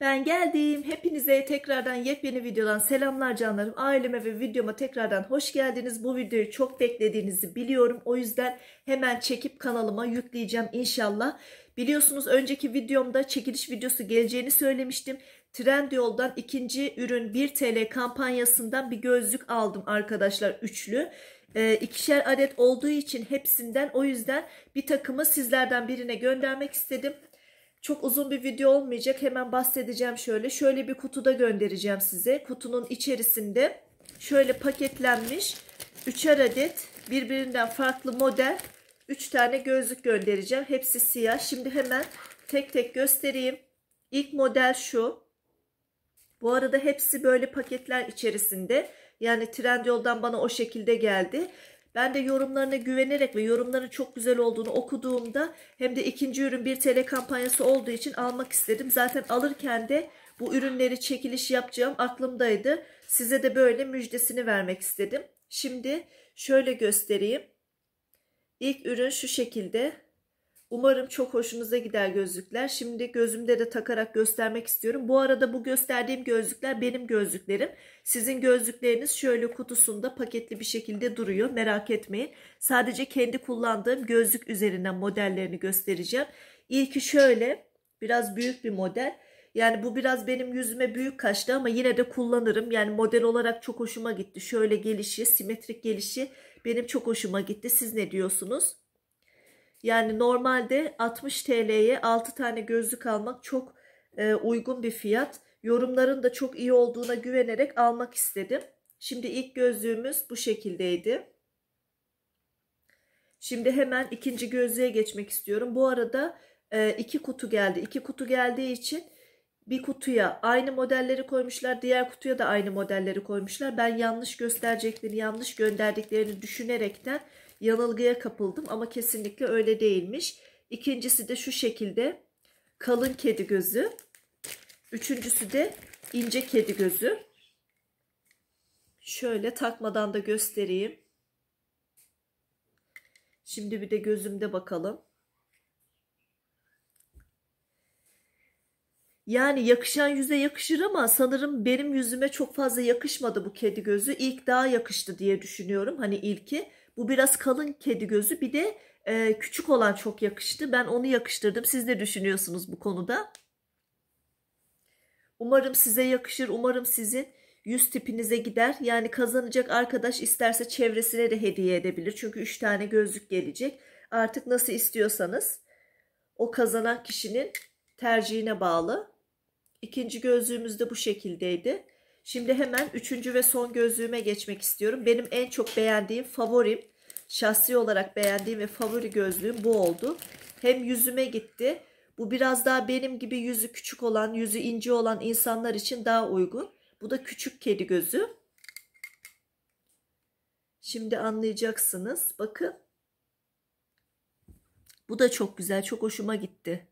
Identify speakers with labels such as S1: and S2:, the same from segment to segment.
S1: Ben geldim. Hepinize tekrardan yepyeni videodan selamlar canlarım. Aileme ve videoma tekrardan hoş geldiniz. Bu videoyu çok beklediğinizi biliyorum. O yüzden hemen çekip kanalıma yükleyeceğim inşallah. Biliyorsunuz önceki videomda çekiliş videosu geleceğini söylemiştim. Trendyol'dan ikinci ürün 1 TL kampanyasından bir gözlük aldım arkadaşlar üçlü. E, ikişer adet olduğu için hepsinden o yüzden bir takımı sizlerden birine göndermek istedim. Çok uzun bir video olmayacak. Hemen bahsedeceğim şöyle. Şöyle bir kutuda göndereceğim size. Kutunun içerisinde şöyle paketlenmiş 3'er adet birbirinden farklı model 3 tane gözlük göndereceğim. Hepsi siyah. Şimdi hemen tek tek göstereyim. İlk model şu. Bu arada hepsi böyle paketler içerisinde. Yani Trendyol'dan bana o şekilde geldi. Ben de yorumlarına güvenerek ve yorumların çok güzel olduğunu okuduğumda hem de ikinci ürün bir tele kampanyası olduğu için almak istedim. Zaten alırken de bu ürünleri çekiliş yapacağım aklımdaydı. Size de böyle müjdesini vermek istedim. Şimdi şöyle göstereyim. İlk ürün şu şekilde. Umarım çok hoşunuza gider gözlükler. Şimdi gözümde de takarak göstermek istiyorum. Bu arada bu gösterdiğim gözlükler benim gözlüklerim. Sizin gözlükleriniz şöyle kutusunda paketli bir şekilde duruyor. Merak etmeyin. Sadece kendi kullandığım gözlük üzerinden modellerini göstereceğim. İlki şöyle biraz büyük bir model. Yani bu biraz benim yüzüme büyük kaçtı ama yine de kullanırım. Yani model olarak çok hoşuma gitti. Şöyle gelişi, simetrik gelişi benim çok hoşuma gitti. Siz ne diyorsunuz? Yani normalde 60 TL'ye 6 tane gözlük almak çok e, uygun bir fiyat. Yorumların da çok iyi olduğuna güvenerek almak istedim. Şimdi ilk gözlüğümüz bu şekildeydi. Şimdi hemen ikinci gözlüğe geçmek istiyorum. Bu arada e, iki kutu geldi. İki kutu geldiği için bir kutuya aynı modelleri koymuşlar. Diğer kutuya da aynı modelleri koymuşlar. Ben yanlış göstereceklerini, yanlış gönderdiklerini düşünerekten yanılgıya kapıldım ama kesinlikle öyle değilmiş. İkincisi de şu şekilde kalın kedi gözü. Üçüncüsü de ince kedi gözü. Şöyle takmadan da göstereyim. Şimdi bir de gözümde bakalım. Yani yakışan yüze yakışır ama sanırım benim yüzüme çok fazla yakışmadı bu kedi gözü. İlk daha yakıştı diye düşünüyorum. Hani ilki. Bu biraz kalın kedi gözü. Bir de e, küçük olan çok yakıştı. Ben onu yakıştırdım. Siz ne düşünüyorsunuz bu konuda? Umarım size yakışır. Umarım sizin yüz tipinize gider. Yani kazanacak arkadaş isterse çevresine de hediye edebilir. Çünkü 3 tane gözlük gelecek. Artık nasıl istiyorsanız o kazanan kişinin tercihine bağlı. İkinci gözlüğümüz de bu şekildeydi. Şimdi hemen üçüncü ve son gözlüğüme geçmek istiyorum. Benim en çok beğendiğim favorim, şahsi olarak beğendiğim ve favori gözlüğüm bu oldu. Hem yüzüme gitti. Bu biraz daha benim gibi yüzü küçük olan, yüzü ince olan insanlar için daha uygun. Bu da küçük kedi gözü. Şimdi anlayacaksınız. Bakın. Bu da çok güzel. Çok hoşuma gitti.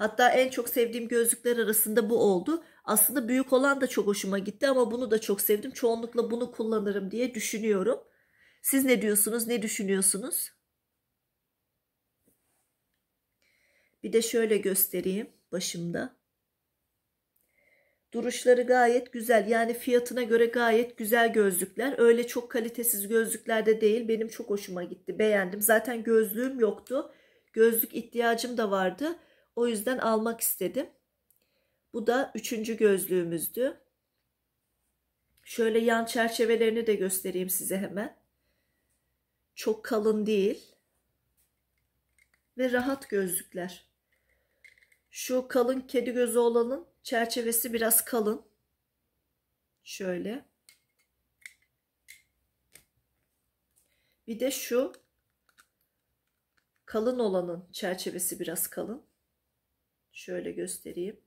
S1: Hatta en çok sevdiğim gözlükler arasında bu oldu. Aslında büyük olan da çok hoşuma gitti ama bunu da çok sevdim. Çoğunlukla bunu kullanırım diye düşünüyorum. Siz ne diyorsunuz? Ne düşünüyorsunuz? Bir de şöyle göstereyim başımda. Duruşları gayet güzel. Yani fiyatına göre gayet güzel gözlükler. Öyle çok kalitesiz gözlükler de değil. Benim çok hoşuma gitti. Beğendim. Zaten gözlüğüm yoktu. Gözlük ihtiyacım da vardı. O yüzden almak istedim. Bu da üçüncü gözlüğümüzdü. Şöyle yan çerçevelerini de göstereyim size hemen. Çok kalın değil. Ve rahat gözlükler. Şu kalın kedi gözü olanın çerçevesi biraz kalın. Şöyle. Bir de şu kalın olanın çerçevesi biraz kalın. Şöyle göstereyim.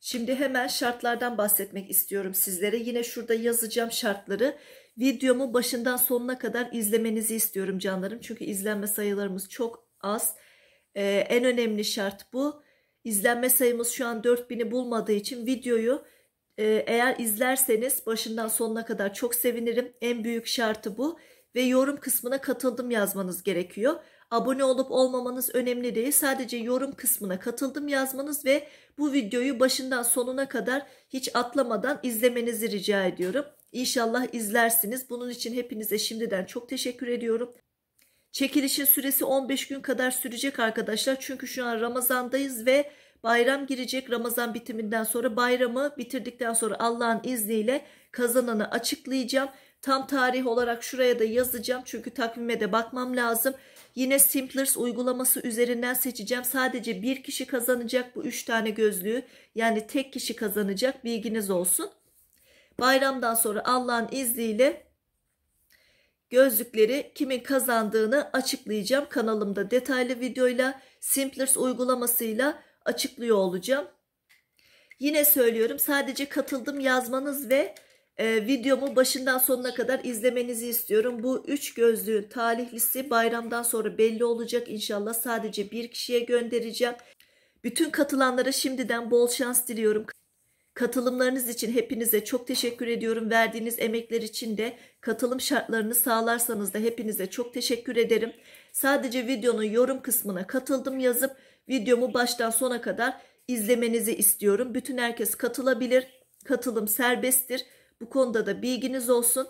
S1: Şimdi hemen şartlardan bahsetmek istiyorum sizlere. Yine şurada yazacağım şartları. Videomu başından sonuna kadar izlemenizi istiyorum canlarım. Çünkü izlenme sayılarımız çok az. Ee, en önemli şart bu. İzlenme sayımız şu an 4000'i bulmadığı için videoyu e, eğer izlerseniz başından sonuna kadar çok sevinirim. En büyük şartı bu ve yorum kısmına katıldım yazmanız gerekiyor. Abone olup olmamanız önemli değil. Sadece yorum kısmına katıldım yazmanız ve bu videoyu başından sonuna kadar hiç atlamadan izlemenizi rica ediyorum. İnşallah izlersiniz. Bunun için hepinize şimdiden çok teşekkür ediyorum. Çekilişin süresi 15 gün kadar sürecek arkadaşlar. Çünkü şu an Ramazan'dayız ve bayram girecek. Ramazan bitiminden sonra bayramı bitirdikten sonra Allah'ın izniyle kazananı açıklayacağım. Tam tarih olarak şuraya da yazacağım. Çünkü takvime de bakmam lazım. Yine Simplers uygulaması üzerinden seçeceğim. Sadece bir kişi kazanacak bu üç tane gözlüğü. Yani tek kişi kazanacak bilginiz olsun. Bayramdan sonra Allah'ın izniyle gözlükleri kimin kazandığını açıklayacağım. Kanalımda detaylı videoyla Simplers uygulamasıyla açıklıyor olacağım. Yine söylüyorum sadece katıldım yazmanız ve e, videomu başından sonuna kadar izlemenizi istiyorum. Bu üç gözlüğün talihlisi bayramdan sonra belli olacak inşallah sadece bir kişiye göndereceğim. Bütün katılanlara şimdiden bol şans diliyorum. Katılımlarınız için hepinize çok teşekkür ediyorum. Verdiğiniz emekler için de katılım şartlarını sağlarsanız da hepinize çok teşekkür ederim. Sadece videonun yorum kısmına katıldım yazıp videomu baştan sona kadar izlemenizi istiyorum. Bütün herkes katılabilir. Katılım serbesttir. Bu konuda da bilginiz olsun.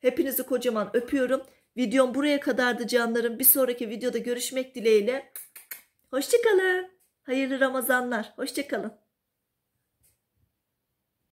S1: Hepinizi kocaman öpüyorum. Videom buraya kadardı canlarım. Bir sonraki videoda görüşmek dileğiyle. Hoşçakalın. Hayırlı Ramazanlar. Hoşçakalın.